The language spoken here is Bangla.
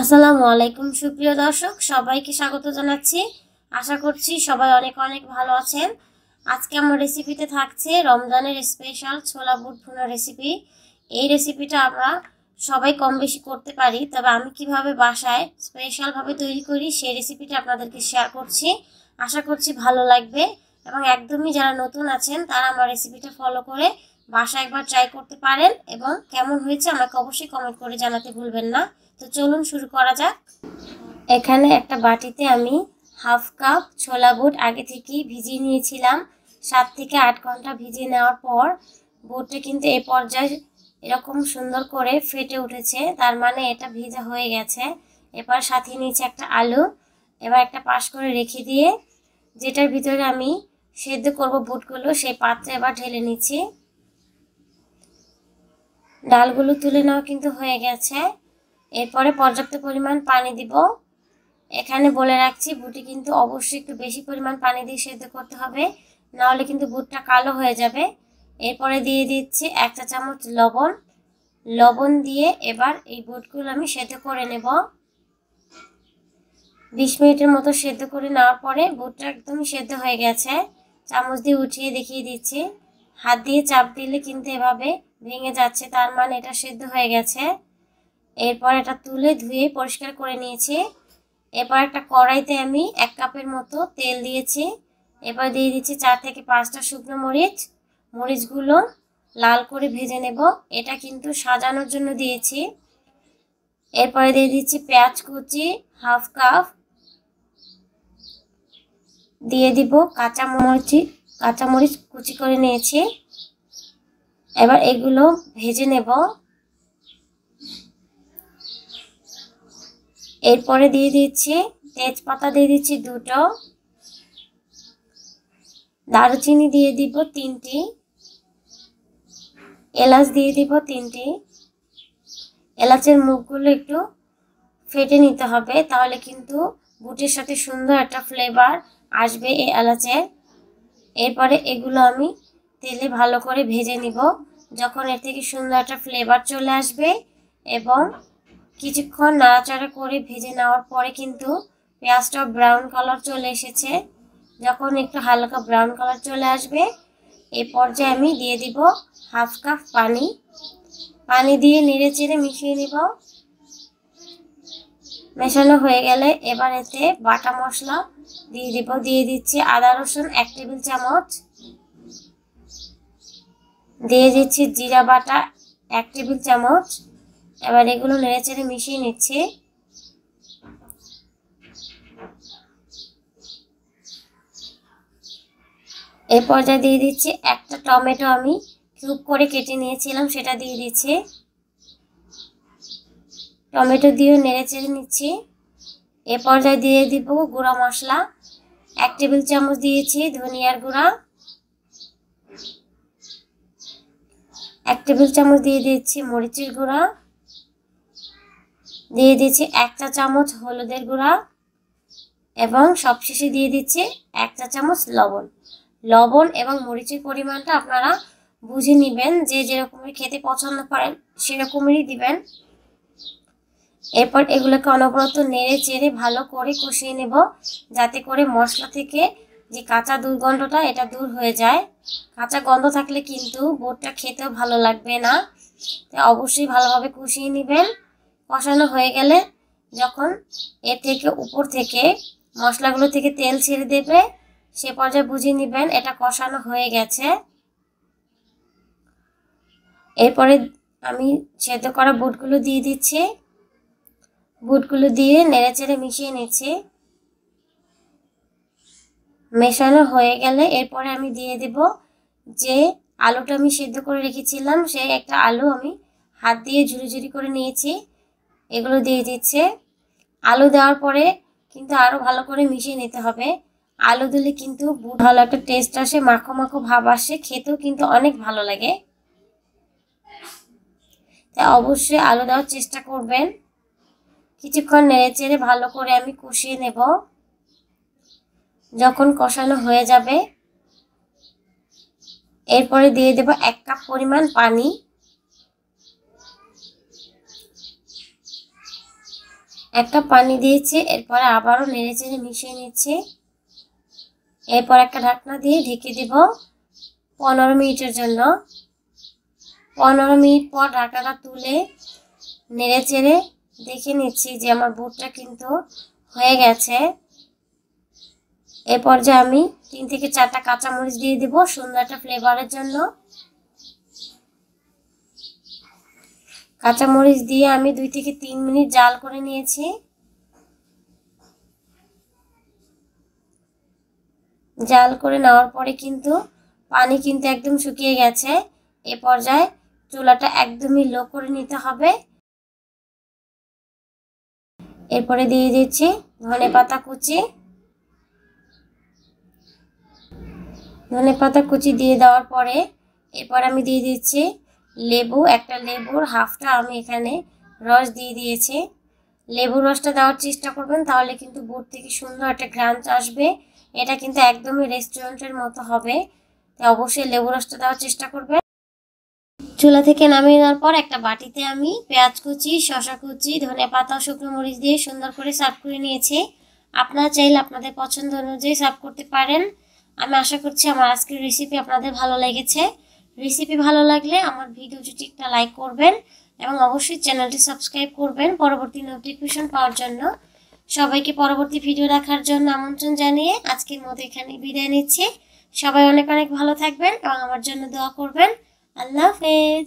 আসসালামু আলাইকুম সুপ্রিয় দর্শক সবাইকে স্বাগত জানাচ্ছি আশা করছি সবাই অনেক অনেক ভালো আছেন আজকে আমার রেসিপিতে থাকছে রমজানের স্পেশাল ছোলা বুট ভুনো রেসিপি এই রেসিপিটা আমরা সবাই কম বেশি করতে পারি তবে আমি কিভাবে বাসায় স্পেশালভাবে তৈরি করি সেই রেসিপিটা আপনাদেরকে শেয়ার করছি আশা করছি ভালো লাগবে এবং একদমই যারা নতুন আছেন তারা আমার রেসিপিটা ফলো করে বাসা একবার ট্রাই করতে পারেন এবং কেমন হয়েছে আমাকে অবশ্যই কমেন্ট করে জানাতে ভুলবেন না তো চলুন শুরু করা যাক এখানে একটা বাটিতে আমি হাফ কাপ ছোলা বুট আগে থেকেই ভিজিয়ে নিয়েছিলাম সাত থেকে আট ঘন্টা ভিজিয়ে নেওয়ার পর বুটটা কিন্তু এ পর্যায়ে এরকম সুন্দর করে ফেটে উঠেছে তার মানে এটা ভিজা হয়ে গেছে এবার সাথে নিয়েছে একটা আলু এবার একটা পাশ করে রেখে দিয়ে যেটার ভিতরে আমি সেদ্ধ করব বুটগুলো সেই পাত্রে এবার ঢেলে নিচ্ছি ডালগুলো তুলে নেওয়া কিন্তু হয়ে গেছে এরপরে পর্যাপ্ত পরিমাণ পানি দিব এখানে বলে রাখছি বুটি কিন্তু অবশ্যই একটু বেশি পরিমাণ পানি দিয়ে সেদ্ধ করতে হবে নাহলে কিন্তু বুটটা কালো হয়ে যাবে এরপরে দিয়ে দিচ্ছি একটা চামচ লবণ লবণ দিয়ে এবার এই বুটগুলো আমি সেদ্ধ করে নেব বিশ মিনিটের মতো সেদ্ধ করে নেওয়ার পরে বুটটা একদম সেদ্ধ হয়ে গেছে চামচ দিয়ে উঠিয়ে দেখিয়ে দিচ্ছি হাত দিয়ে চাপ দিলে কিন্তু এভাবে ভেঙে যাচ্ছে তার মানে এটা সেদ্ধ হয়ে গেছে এরপর এটা তুলে ধুয়ে পরিষ্কার করে নিয়েছি এরপর একটা কড়াইতে আমি এক কাপের মতো তেল দিয়েছি এবার দিয়ে দিচ্ছি চার থেকে পাঁচটা শুকনো মরিচ মরিচগুলো লাল করে ভেজে নেব এটা কিন্তু সাজানোর জন্য দিয়েছি এরপরে দিয়ে দিচ্ছি পেঁয়াজ কুচি হাফ কাপ দিয়ে দিব মরিচি কাঁচামরিচ কুচি করে নিয়েছি এবার এগুলো ভেজে নেব এরপরে দিয়ে দিচ্ছি তেজপাতা দিয়ে দিচ্ছি দুটো দারুচিনি দিয়ে দিব তিনটি এলাচ দিয়ে দিব তিনটি এলাচের মুখগুলো একটু ফেটে নিতে হবে তাহলে কিন্তু বুটের সাথে সুন্দর একটা ফ্লেভার আসবে এই এলাচের এরপরে এগুলো আমি তেলে ভালো করে ভেজে নিব যখন এর থেকে সুন্দর একটা ফ্লেভার চলে আসবে এবং কিছুক্ষণ নাড়াচাড়া করে ভেজে নেওয়ার পরে কিন্তু পেঁয়াজটা ব্রাউন কালার চলে এসেছে যখন একটু হালকা ব্রাউন কালার চলে আসবে এ পর্যায়ে আমি দিয়ে দিব হাফ কাপ পানি পানি দিয়ে নেড়ে চেড়ে মিশিয়ে নিব মেশানো হয়ে গেলে এবার এতে বাটা মশলা দিয়ে দিব দিয়ে দিচ্ছি আদা রসুন এক টেবিল চামচ দিয়ে দিচ্ছি জিরা বাটা এক টেবিল চামচ এবার এগুলো নেড়ে চেড়ে মিশিয়ে নিচ্ছি এ পর্যায়ে দিয়ে দিচ্ছি একটা টমেটো আমি কিউব করে কেটে নিয়েছিলাম সেটা দিয়ে দিচ্ছি টমেটো দিয়ে নেড়ে চেড়ে নিচ্ছি এ পর্যায়ে দিয়ে দিব গুঁড়া মশলা এক টেবিল চামচ দিয়েছি ধনিয়ার গুঁড়া এক টেবিল চামচ দিয়ে দিচ্ছি মরিচের গুঁড়া দিয়ে দিচ্ছি একটা চামচ হলুদের গুঁড়া এবং সবশেষে দিয়ে দিচ্ছি একটা চামচ লবণ লবণ এবং মরিচের পরিমাণটা আপনারা বুঝে নেবেন যে যেরকমই খেতে পছন্দ করেন সেরকমেরই দিবেন এরপর এগুলোকে অনবরত নেড়ে চেড়ে ভালো করে কষিয়ে নেব যাতে করে মশলা থেকে যে কাঁচা দুর্গন্ধটা এটা দূর হয়ে যায় কাঁচা গন্ধ থাকলে কিন্তু বোটটা খেতেও ভালো লাগবে না অবশ্যই ভালোভাবে কষিয়ে নেবেন কষানো হয়ে গেলে যখন এর থেকে উপর থেকে মশলাগুলো থেকে তেল ছেড়ে দেবে সে পর্যায়ে বুঝিয়ে নেবেন এটা কষানো হয়ে গেছে এরপরে আমি সেদ্ধ করা বুটগুলো দিয়ে দিচ্ছি বুটগুলো দিয়ে নেড়ে চেড়ে মিশিয়ে নিচ্ছি মেশানো হয়ে গেলে এরপরে আমি দিয়ে দেব যে আলুটা আমি সিদ্ধ করে রেখেছিলাম সেই একটা আলু আমি হাত দিয়ে ঝুড়ি ঝুড়ি করে নিয়েছি এগুলো দিয়ে দিচ্ছে আলু দেওয়ার পরে কিন্তু আরও ভালো করে মিশিয়ে নিতে হবে আলু দিলে কিন্তু ভালো একটা টেস্ট আসে মাখো মাখো ভাব আসে খেতেও কিন্তু অনেক ভালো লাগে তাই অবশ্যই আলু দেওয়ার চেষ্টা করবেন কিছুক্ষণ নেড়ে চেড়ে ভালো করে আমি কষিয়ে নেবো যখন কষানো হয়ে যাবে এরপরে দিয়ে দেব এক কাপ পরিমাণ পানি এক কাপ পানি দিয়েছি এরপরে আবারও নেড়ে চেড়ে মিশিয়ে নিচ্ছি এরপর একটা ঢাকনা দিয়ে ঢেকে দেব পনেরো মিনিটের জন্য পনেরো মিনিট পর ঢাকাটা তুলে নেড়ে চেড়ে দেখে নিচ্ছি যে আমার বুটটা কিন্তু হয়ে গেছে এ পর্যায়ে আমি তিন থেকে চারটা কাঁচামরিচ দিয়ে দেবো সুন্দর একটা ফ্লেভারের জন্য কাঁচামরিচ দিয়ে আমি দুই থেকে তিন মিনিট জাল করে নিয়েছি জাল করে নেওয়ার পরে কিন্তু পানি কিন্তু একদম শুকিয়ে গেছে এ পর্যায়ে চুলাটা একদমই লো করে নিতে হবে এরপরে দিয়ে দিচ্ছি ধনে পাতা কুচি ধনে পাতা কুচি দিয়ে দেওয়ার পরে এরপর আমি দিয়ে দিচ্ছি লেবু একটা লেবুর হাফটা আমি এখানে রস দিয়ে দিয়েছি লেবু রসটা দেওয়ার চেষ্টা করবেন তাহলে কিন্তু বুট থেকে সুন্দর একটা গ্রাঞ্চ আসবে এটা কিন্তু একদমই রেস্টুরেন্টের মতো হবে তাই অবশ্যই লেবু রসটা দেওয়ার চেষ্টা করবেন চুলা থেকে নামিয়ে নেওয়ার পর একটা বাটিতে আমি পেঁয়াজ কুচি শশা কুচি ধনে পাতা শুকনো মরিচ দিয়ে সুন্দর করে সার্ভ করে নিয়েছি আপনারা চাইলে আপনাদের পছন্দ অনুযায়ী সার্ভ করতে পারেন আমি আশা করছি আমার আজকের রেসিপি আপনাদের ভালো লেগেছে রেসিপি ভালো লাগলে আমার ভিডিও যদি একটা লাইক করবেন এবং অবশ্যই চ্যানেলটি সাবস্ক্রাইব করবেন পরবর্তী নোটিফিকেশন পাওয়ার জন্য সবাইকে পরবর্তী ভিডিও দেখার জন্য আমন্ত্রণ জানিয়ে আজকের মতো এখানে বিদায় নিচ্ছি সবাই অনেক অনেক ভালো থাকবেন এবং আমার জন্য দোয়া করবেন আল্লাহ হাফেজ